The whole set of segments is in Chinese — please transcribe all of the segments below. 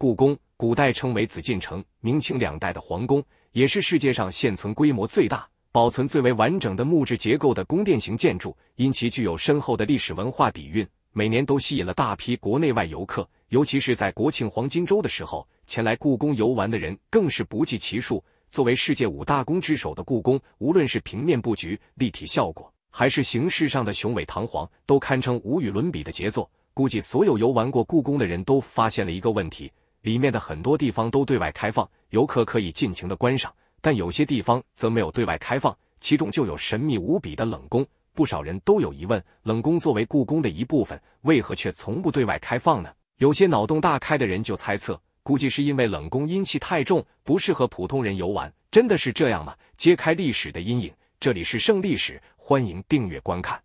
故宫，古代称为紫禁城，明清两代的皇宫，也是世界上现存规模最大、保存最为完整的木质结构的宫殿型建筑。因其具有深厚的历史文化底蕴，每年都吸引了大批国内外游客。尤其是在国庆黄金周的时候，前来故宫游玩的人更是不计其数。作为世界五大宫之首的故宫，无论是平面布局、立体效果，还是形式上的雄伟堂皇，都堪称无与伦比的杰作。估计所有游玩过故宫的人都发现了一个问题。里面的很多地方都对外开放，游客可以尽情的观赏，但有些地方则没有对外开放，其中就有神秘无比的冷宫。不少人都有疑问：冷宫作为故宫的一部分，为何却从不对外开放呢？有些脑洞大开的人就猜测，估计是因为冷宫阴气太重，不适合普通人游玩。真的是这样吗？揭开历史的阴影，这里是圣历史，欢迎订阅观看。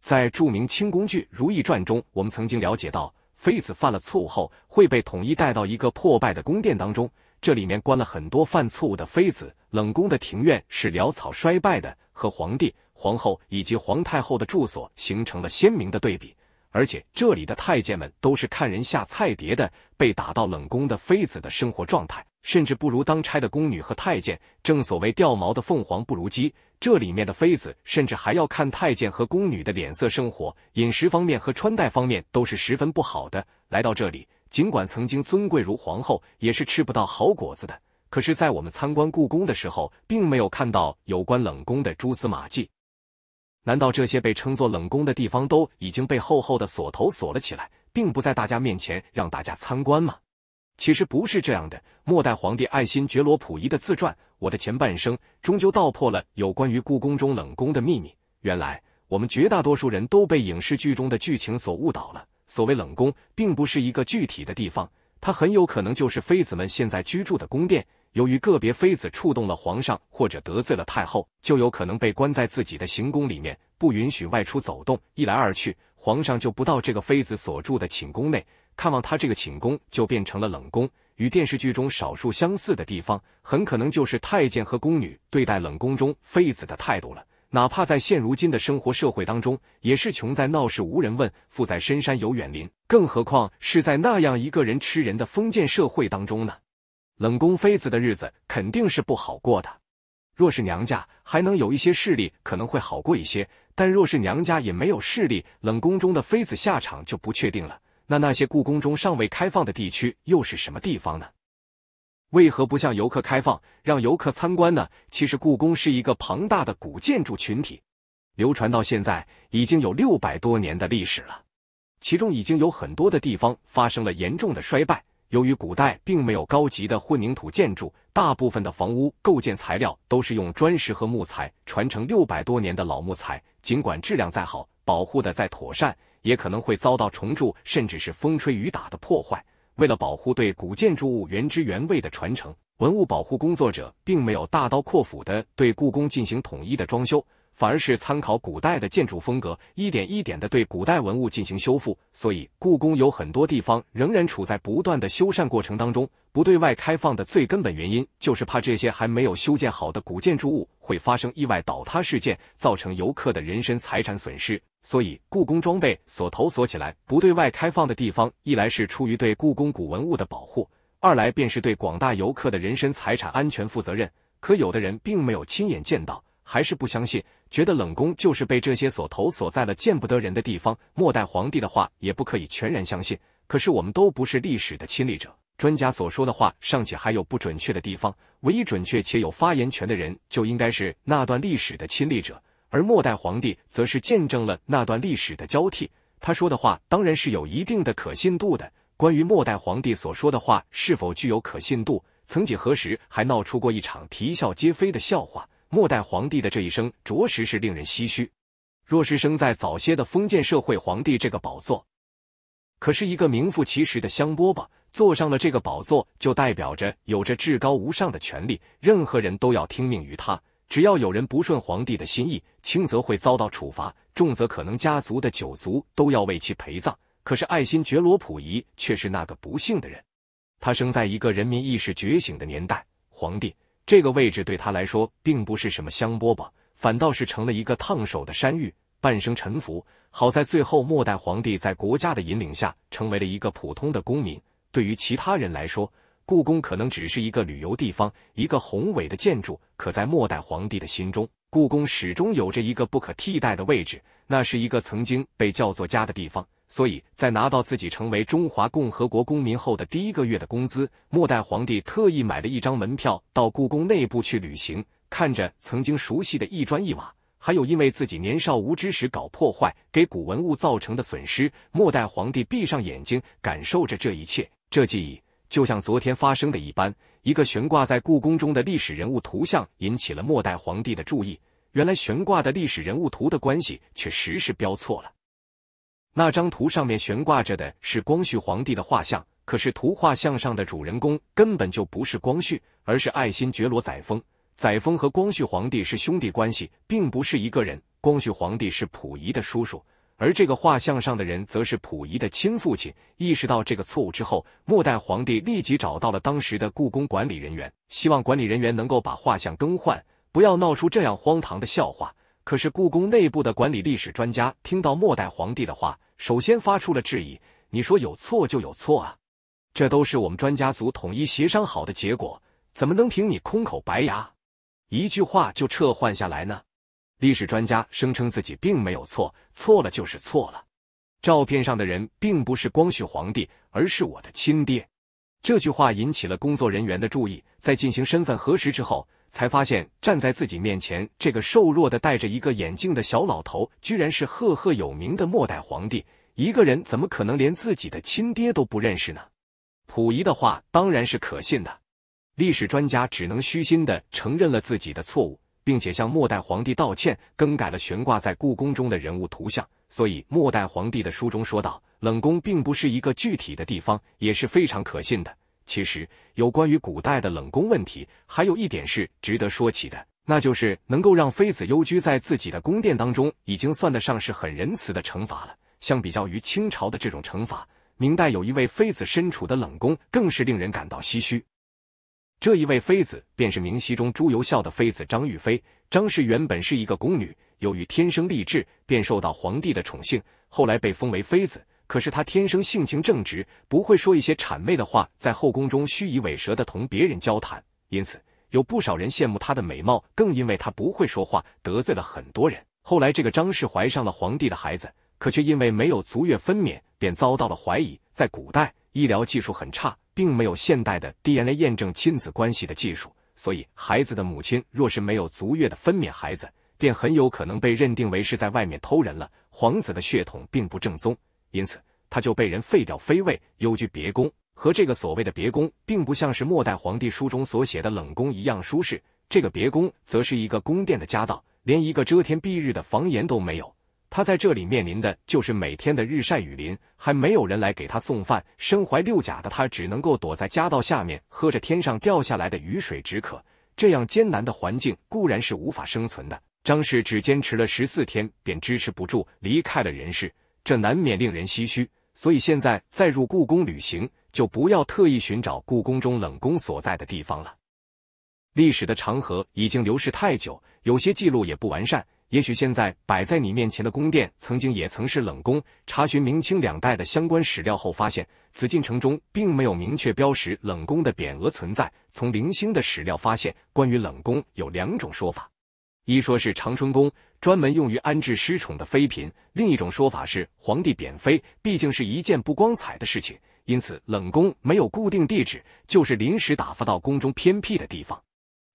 在著名清宫剧《如懿传》中，我们曾经了解到。妃子犯了错误后，会被统一带到一个破败的宫殿当中，这里面关了很多犯错误的妃子。冷宫的庭院是潦草衰败的，和皇帝、皇后以及皇太后的住所形成了鲜明的对比。而且这里的太监们都是看人下菜碟的，被打到冷宫的妃子的生活状态。甚至不如当差的宫女和太监。正所谓掉毛的凤凰不如鸡，这里面的妃子甚至还要看太监和宫女的脸色、生活、饮食方面和穿戴方面都是十分不好的。来到这里，尽管曾经尊贵如皇后，也是吃不到好果子的。可是，在我们参观故宫的时候，并没有看到有关冷宫的蛛丝马迹。难道这些被称作冷宫的地方都已经被厚厚的锁头锁了起来，并不在大家面前让大家参观吗？其实不是这样的。末代皇帝爱新觉罗溥仪的自传《我的前半生》终究道破了有关于故宫中冷宫的秘密。原来，我们绝大多数人都被影视剧中的剧情所误导了。所谓冷宫，并不是一个具体的地方，它很有可能就是妃子们现在居住的宫殿。由于个别妃子触动了皇上或者得罪了太后，就有可能被关在自己的行宫里面，不允许外出走动。一来二去，皇上就不到这个妃子所住的寝宫内。看望他这个寝宫就变成了冷宫，与电视剧中少数相似的地方，很可能就是太监和宫女对待冷宫中妃子的态度了。哪怕在现如今的生活社会当中，也是穷在闹市无人问，富在深山有远邻。更何况是在那样一个人吃人的封建社会当中呢？冷宫妃子的日子肯定是不好过的。若是娘家还能有一些势力，可能会好过一些；但若是娘家也没有势力，冷宫中的妃子下场就不确定了。那那些故宫中尚未开放的地区又是什么地方呢？为何不向游客开放，让游客参观呢？其实故宫是一个庞大的古建筑群体，流传到现在已经有六百多年的历史了。其中已经有很多的地方发生了严重的衰败。由于古代并没有高级的混凝土建筑，大部分的房屋构建材料都是用砖石和木材。传承六百多年的老木材，尽管质量再好，保护的再妥善。也可能会遭到重铸，甚至是风吹雨打的破坏。为了保护对古建筑物原汁原味的传承，文物保护工作者并没有大刀阔斧的对故宫进行统一的装修，反而是参考古代的建筑风格，一点一点的对古代文物进行修复。所以，故宫有很多地方仍然处在不断的修缮过程当中。不对外开放的最根本原因，就是怕这些还没有修建好的古建筑物会发生意外倒塌事件，造成游客的人身财产损失。所以，故宫装备锁头锁起来不对外开放的地方，一来是出于对故宫古文物的保护，二来便是对广大游客的人身财产安全负责任。可有的人并没有亲眼见到，还是不相信，觉得冷宫就是被这些锁头锁在了见不得人的地方。末代皇帝的话也不可以全然相信。可是我们都不是历史的亲历者，专家所说的话尚且还有不准确的地方，唯一准确且有发言权的人就应该是那段历史的亲历者。而末代皇帝则是见证了那段历史的交替，他说的话当然是有一定的可信度的。关于末代皇帝所说的话是否具有可信度，曾几何时还闹出过一场啼笑皆非的笑话。末代皇帝的这一生着实是令人唏嘘。若是生在早些的封建社会，皇帝这个宝座可是一个名副其实的香饽饽。坐上了这个宝座，就代表着有着至高无上的权利，任何人都要听命于他。只要有人不顺皇帝的心意，轻则会遭到处罚，重则可能家族的九族都要为其陪葬。可是爱新觉罗溥仪却是那个不幸的人，他生在一个人民意识觉醒的年代，皇帝这个位置对他来说并不是什么香饽饽，反倒是成了一个烫手的山芋。半生沉浮，好在最后末代皇帝在国家的引领下，成为了一个普通的公民。对于其他人来说，故宫可能只是一个旅游地方，一个宏伟的建筑。可在末代皇帝的心中，故宫始终有着一个不可替代的位置。那是一个曾经被叫做家的地方。所以在拿到自己成为中华共和国公民后的第一个月的工资，末代皇帝特意买了一张门票到故宫内部去旅行。看着曾经熟悉的一砖一瓦，还有因为自己年少无知时搞破坏给古文物造成的损失，末代皇帝闭上眼睛，感受着这一切，这记忆。就像昨天发生的一般，一个悬挂在故宫中的历史人物图像引起了末代皇帝的注意。原来悬挂的历史人物图的关系确实是标错了。那张图上面悬挂着的是光绪皇帝的画像，可是图画像上的主人公根本就不是光绪，而是爱新觉罗载沣。载沣和光绪皇帝是兄弟关系，并不是一个人。光绪皇帝是溥仪的叔叔。而这个画像上的人，则是溥仪的亲父亲。意识到这个错误之后，末代皇帝立即找到了当时的故宫管理人员，希望管理人员能够把画像更换，不要闹出这样荒唐的笑话。可是，故宫内部的管理历史专家听到末代皇帝的话，首先发出了质疑：“你说有错就有错啊，这都是我们专家组统一协商好的结果，怎么能凭你空口白牙一句话就撤换下来呢？”历史专家声称自己并没有错，错了就是错了。照片上的人并不是光绪皇帝，而是我的亲爹。这句话引起了工作人员的注意，在进行身份核实之后，才发现站在自己面前这个瘦弱的、戴着一个眼镜的小老头，居然是赫赫有名的末代皇帝。一个人怎么可能连自己的亲爹都不认识呢？溥仪的话当然是可信的，历史专家只能虚心的承认了自己的错误。并且向末代皇帝道歉，更改了悬挂在故宫中的人物图像。所以末代皇帝的书中说道：“冷宫并不是一个具体的地方，也是非常可信的。”其实有关于古代的冷宫问题，还有一点是值得说起的，那就是能够让妃子幽居在自己的宫殿当中，已经算得上是很仁慈的惩罚了。相比较于清朝的这种惩罚，明代有一位妃子身处的冷宫，更是令人感到唏嘘。这一位妃子便是明熹宗朱由校的妃子张玉妃。张氏原本是一个宫女，由于天生丽质，便受到皇帝的宠幸，后来被封为妃子。可是她天生性情正直，不会说一些谄媚的话，在后宫中虚以委蛇的同别人交谈，因此有不少人羡慕她的美貌。更因为她不会说话，得罪了很多人。后来这个张氏怀上了皇帝的孩子，可却因为没有足月分娩，便遭到了怀疑。在古代。医疗技术很差，并没有现代的 DNA 验证亲子关系的技术，所以孩子的母亲若是没有足月的分娩，孩子便很有可能被认定为是在外面偷人了。皇子的血统并不正宗，因此他就被人废掉妃位，幽居别宫。和这个所谓的别宫，并不像是末代皇帝书中所写的冷宫一样舒适。这个别宫则是一个宫殿的夹道，连一个遮天蔽日的房檐都没有。他在这里面临的就是每天的日晒雨淋，还没有人来给他送饭。身怀六甲的他只能够躲在家道下面，喝着天上掉下来的雨水止渴。这样艰难的环境固然是无法生存的。张氏只坚持了十四天，便支持不住，离开了人世。这难免令人唏嘘。所以现在再入故宫旅行，就不要特意寻找故宫中冷宫所在的地方了。历史的长河已经流逝太久，有些记录也不完善。也许现在摆在你面前的宫殿，曾经也曾是冷宫。查询明清两代的相关史料后，发现紫禁城中并没有明确标识冷宫的匾额存在。从零星的史料发现，关于冷宫有两种说法：一说是长春宫专门用于安置失宠的妃嫔；另一种说法是皇帝贬妃，毕竟是一件不光彩的事情，因此冷宫没有固定地址，就是临时打发到宫中偏僻的地方。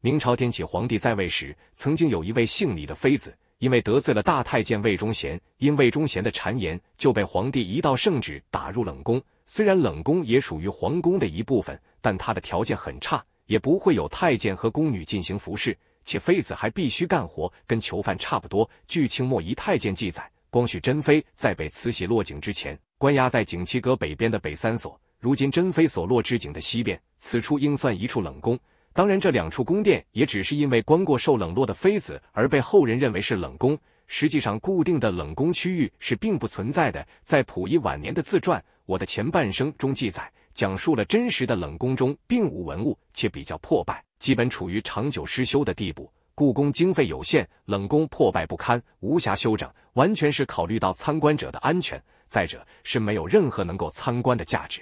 明朝天启皇帝在位时，曾经有一位姓李的妃子。因为得罪了大太监魏忠贤，因魏忠贤的谗言，就被皇帝一道圣旨打入冷宫。虽然冷宫也属于皇宫的一部分，但他的条件很差，也不会有太监和宫女进行服侍，且妃子还必须干活，跟囚犯差不多。据清末一太监记载，光绪珍妃在被慈禧落井之前，关押在景祺阁北边的北三所，如今珍妃所落之井的西边，此处应算一处冷宫。当然，这两处宫殿也只是因为关过受冷落的妃子而被后人认为是冷宫。实际上，固定的冷宫区域是并不存在的。在溥仪晚年的自传《我的前半生》中记载，讲述了真实的冷宫中并无文物，且比较破败，基本处于长久失修的地步。故宫经费有限，冷宫破败不堪，无暇修整，完全是考虑到参观者的安全。再者，是没有任何能够参观的价值。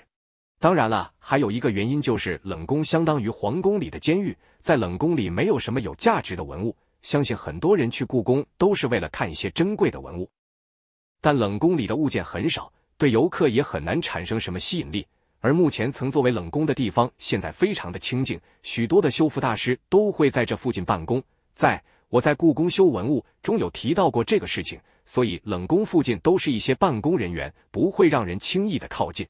当然了，还有一个原因就是冷宫相当于皇宫里的监狱，在冷宫里没有什么有价值的文物。相信很多人去故宫都是为了看一些珍贵的文物，但冷宫里的物件很少，对游客也很难产生什么吸引力。而目前曾作为冷宫的地方，现在非常的清静，许多的修复大师都会在这附近办公。在我在故宫修文物中有提到过这个事情，所以冷宫附近都是一些办公人员，不会让人轻易的靠近。